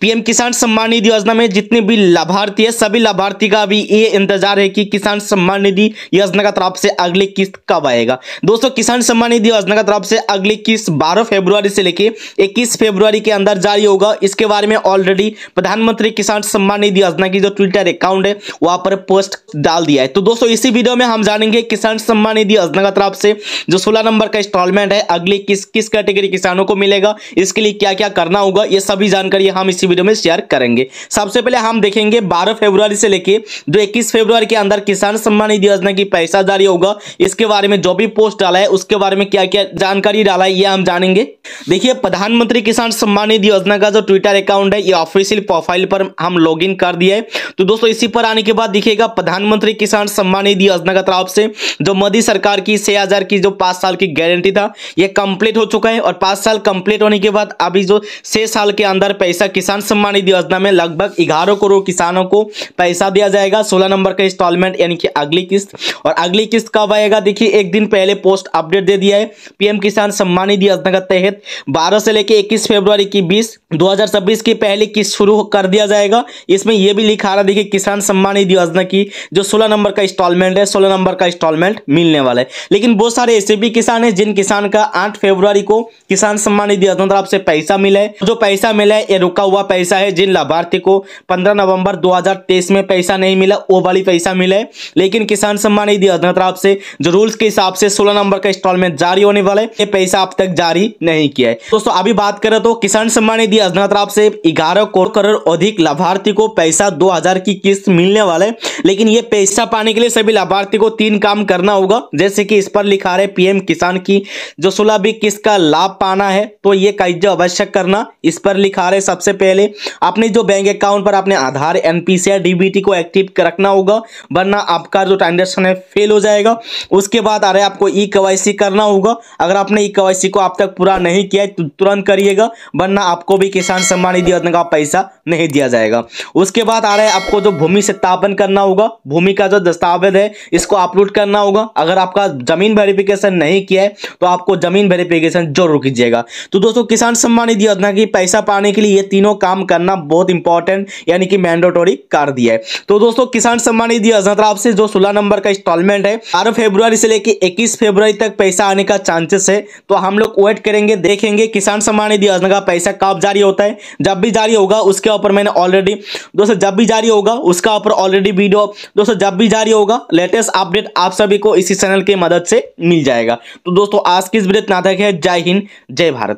PM किसान सम्मान निधि योजना में जितने भी लाभार्थी है सभी लाभार्थी का अभी ये इंतजार है कि किसान सम्मान निधि योजना का तरफ से अगली किस्त कब आएगा दोस्तों किसान सम्मान निधि योजना का तरफ से अगली किस्त 12 फरवरी से लेके 21 फरवरी के अंदर जारी होगा इसके बारे में ऑलरेडी प्रधानमंत्री किसान सम्मान निधि योजना की जो ट्विटर अकाउंट है वहां पर पोस्ट डाल दिया है तो दोस्तों इसी वीडियो में हम जानेंगे किसान सम्मान निधि योजना का तरफ से जो सोलह नंबर का इंस्टॉलमेंट है अगली किस किस कैटेगरी किसानों को मिलेगा इसके लिए क्या क्या करना होगा ये सभी जानकारी हम इसी इसी वीडियो में शेयर करेंगे सबसे पहले हम देखेंगे बारह फेब्रुआरी से लेके जो इक्कीस फेब्रुआरी के अंदर किसान सम्मान निधि योजना की पैसा जारी होगा इसके बारे में जो भी पोस्ट डाला है उसके बारे में क्या क्या जानकारी डाला है यह हम जानेंगे देखिए प्रधानमंत्री किसान सम्मान निधि योजना का जो ट्विटर अकाउंट है ये ऑफिशियल प्रोफाइल पर हम लॉग कर दिया है तो दोस्तों इसी पर आने के बाद देखिएगा प्रधानमंत्री किसान सम्मान निधि योजना का तरफ से जो मोदी सरकार की छह की जो पांच साल की गारंटी था यह कंप्लीट हो चुका है और पांच साल कंप्लीट होने के बाद अभी जो छह साल के अंदर पैसा किसान किसान सम्मान निधि योजना में लगभग ग्यारह करोड़ किसानों को पैसा दिया जाएगा सोलह नंबर का इंस्टॉलमेंट यानी कि अगली किस्त और अगली किस्त कब आएगा देखिए एक दिन पहले पोस्ट अपडेट दे दिया है पीएम किसान सम्मान निधि योजना के तहत बारह से लेकर इक्कीस फरवरी की बीस दो की पहली किस्त शुरू कर दिया जाएगा इसमें यह भी लिखा रहा देखिए किसान सम्मान निधि योजना की जो सोलह नंबर का इंस्टॉलमेंट है सोलह नंबर का इंस्टॉलमेंट मिलने वाला है लेकिन बहुत सारे ऐसे भी किसान है जिन किसान का आठ फरवरी को किसान सम्मान निधि योजना तरफ से पैसा मिला है जो पैसा मिला है ये रुका हुआ पैसा है जिन लाभार्थी को 15 नवंबर 2023 में पैसा नहीं मिला वो वाली पैसा मिले लेकिन किसान सम्मान निधि अधनात्रा आपसे जो रूल्स के हिसाब से 16 नंबर का इंस्टॉलमेंट जारी होने वाला है ये पैसा अब तक जारी नहीं किया है दोस्तों अभी बात करें तो किसान सम्मान निधि अधनात्रा आपसे ग्यारह करोड़ अधिक लाभार्थी को पैसा दो की किस्त मिलने वाला है लेकिन ये पैसा पाने के लिए सभी लाभार्थी को तीन काम करना होगा जैसे कि इस पर लिखा रहे पीएम किसान की जो सोलह किस्त का लाभ पाना है तो ये कार्य अवश्य करना इस पर लिखा रहे सबसे पहले पहले अपने जो बैंक अकाउंट पर अपने आधार एन एनपीसीआई डीबीटी को एक्टिव रखना होगा वरना आपका जो ट्रांजेक्शन है फेल हो जाएगा उसके बाद आ रहा है आपको ई e केवाईसी करना होगा अगर आपने ई e केवाईसी को आप तक पूरा नहीं किया है तो तुरंत करिएगा वरना आपको भी किसान सम्मान निधि योजना का पैसा नहीं दिया जाएगा उसके बाद आ रहा है आपको जो भूमि सत्यापन करना होगा भूमि का जो दस्तावेज है इसको अपलोड करना होगा अगर आपका जमीन वेरिफिकेशन नहीं किया है तो आपको जमीन वेरिफिकेशन जरूर कीजिएगा तो दोस्तों किसान सम्मान निधि योजना की पैसा पाने के लिए ये तीनों काम करना बहुत इंपॉर्टेंट यानी कि मैंडेटोरी कर दिया है तो दोस्तों किसान सम्मान निधि योजना आपसे जो सोलह नंबर का इंस्टॉलमेंट है बारह फेब्रुआरी से लेकर इक्कीस फेब्रुआरी तक पैसा आने का चांसेस है तो हम लोग वेट करेंगे देखेंगे किसान सम्मान निधि योजना का पैसा कब जारी होता है जब भी जारी होगा उसके ऊपर मैंने ऑलरेडी दोस्तों जब भी जारी होगा उसका ऊपर ऑलरेडी वीडियो दोस्तों जब भी जारी होगा लेटेस्ट अपडेट आप सभी को इसी चैनल की मदद से मिल जाएगा तो दोस्तों आज की इस वीडियो नाथक है जय हिंद जय भारत